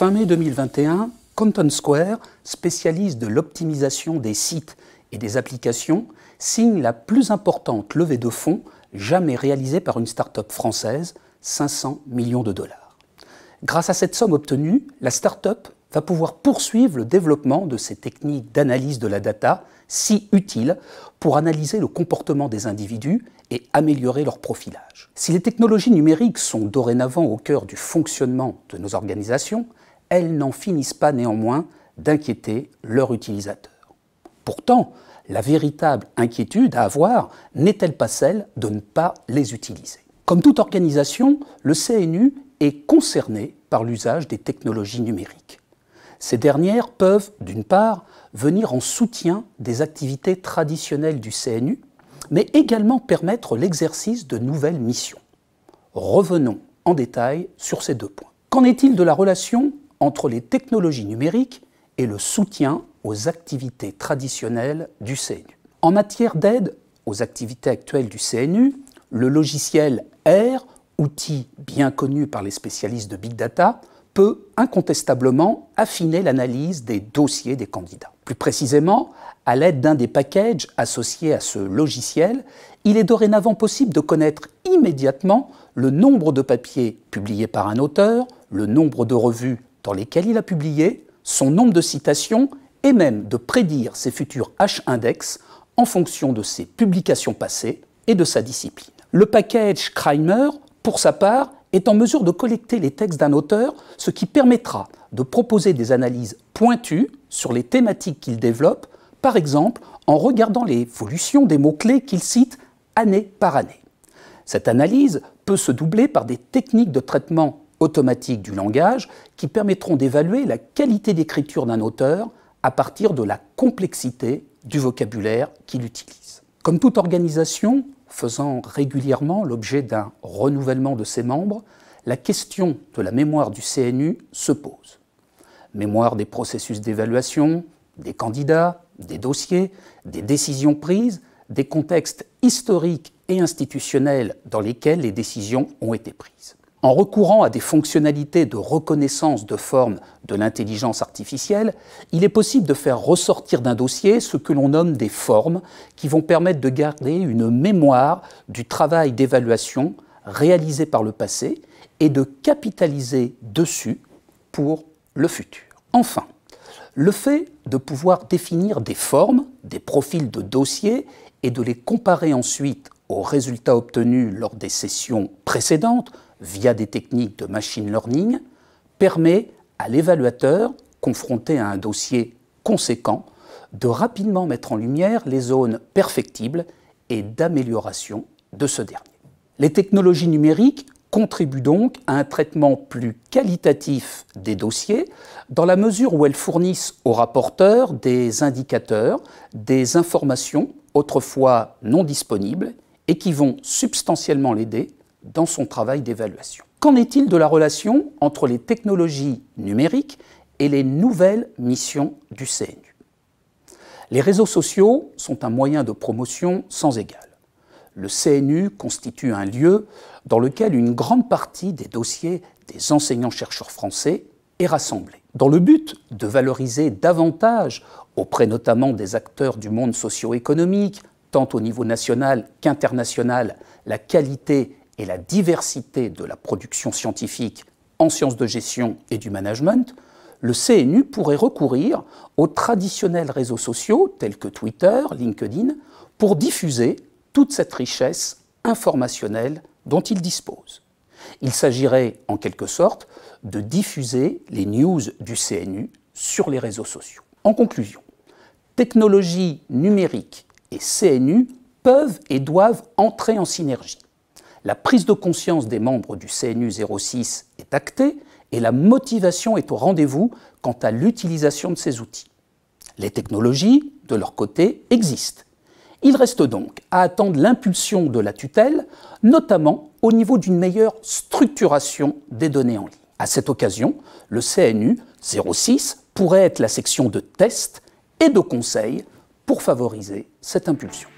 Fin mai 2021, Compton Square, spécialiste de l'optimisation des sites et des applications, signe la plus importante levée de fonds jamais réalisée par une start-up française, 500 millions de dollars. Grâce à cette somme obtenue, la start-up va pouvoir poursuivre le développement de ces techniques d'analyse de la data si utiles pour analyser le comportement des individus et améliorer leur profilage. Si les technologies numériques sont dorénavant au cœur du fonctionnement de nos organisations, elles n'en finissent pas néanmoins d'inquiéter leurs utilisateurs. Pourtant, la véritable inquiétude à avoir n'est-elle pas celle de ne pas les utiliser Comme toute organisation, le CNU est concerné par l'usage des technologies numériques. Ces dernières peuvent, d'une part, venir en soutien des activités traditionnelles du CNU, mais également permettre l'exercice de nouvelles missions. Revenons en détail sur ces deux points. Qu'en est-il de la relation entre les technologies numériques et le soutien aux activités traditionnelles du CNU. En matière d'aide aux activités actuelles du CNU, le logiciel R, outil bien connu par les spécialistes de Big Data, peut incontestablement affiner l'analyse des dossiers des candidats. Plus précisément, à l'aide d'un des packages associés à ce logiciel, il est dorénavant possible de connaître immédiatement le nombre de papiers publiés par un auteur, le nombre de revues dans lesquels il a publié, son nombre de citations et même de prédire ses futurs H-index en fonction de ses publications passées et de sa discipline. Le package Crimer, pour sa part, est en mesure de collecter les textes d'un auteur, ce qui permettra de proposer des analyses pointues sur les thématiques qu'il développe, par exemple en regardant l'évolution des mots-clés qu'il cite année par année. Cette analyse peut se doubler par des techniques de traitement automatiques du langage qui permettront d'évaluer la qualité d'écriture d'un auteur à partir de la complexité du vocabulaire qu'il utilise. Comme toute organisation faisant régulièrement l'objet d'un renouvellement de ses membres, la question de la mémoire du CNU se pose. Mémoire des processus d'évaluation, des candidats, des dossiers, des décisions prises, des contextes historiques et institutionnels dans lesquels les décisions ont été prises. En recourant à des fonctionnalités de reconnaissance de forme de l'intelligence artificielle, il est possible de faire ressortir d'un dossier ce que l'on nomme des formes qui vont permettre de garder une mémoire du travail d'évaluation réalisé par le passé et de capitaliser dessus pour le futur. Enfin, le fait de pouvoir définir des formes, des profils de dossiers et de les comparer ensuite aux résultats obtenus lors des sessions précédentes via des techniques de machine learning, permet à l'évaluateur, confronté à un dossier conséquent, de rapidement mettre en lumière les zones perfectibles et d'amélioration de ce dernier. Les technologies numériques contribuent donc à un traitement plus qualitatif des dossiers, dans la mesure où elles fournissent aux rapporteurs des indicateurs, des informations autrefois non disponibles, et qui vont substantiellement l'aider dans son travail d'évaluation. Qu'en est-il de la relation entre les technologies numériques et les nouvelles missions du CNU Les réseaux sociaux sont un moyen de promotion sans égal. Le CNU constitue un lieu dans lequel une grande partie des dossiers des enseignants-chercheurs français est rassemblée. Dans le but de valoriser davantage, auprès notamment des acteurs du monde socio-économique, tant au niveau national qu'international, la qualité et la diversité de la production scientifique en sciences de gestion et du management, le CNU pourrait recourir aux traditionnels réseaux sociaux tels que Twitter, LinkedIn, pour diffuser toute cette richesse informationnelle dont il dispose. Il s'agirait en quelque sorte de diffuser les news du CNU sur les réseaux sociaux. En conclusion, technologie numérique et CNU peuvent et doivent entrer en synergie. La prise de conscience des membres du CNU 06 est actée et la motivation est au rendez-vous quant à l'utilisation de ces outils. Les technologies, de leur côté, existent. Il reste donc à attendre l'impulsion de la tutelle, notamment au niveau d'une meilleure structuration des données en ligne. À cette occasion, le CNU 06 pourrait être la section de test et de conseil pour favoriser cette impulsion.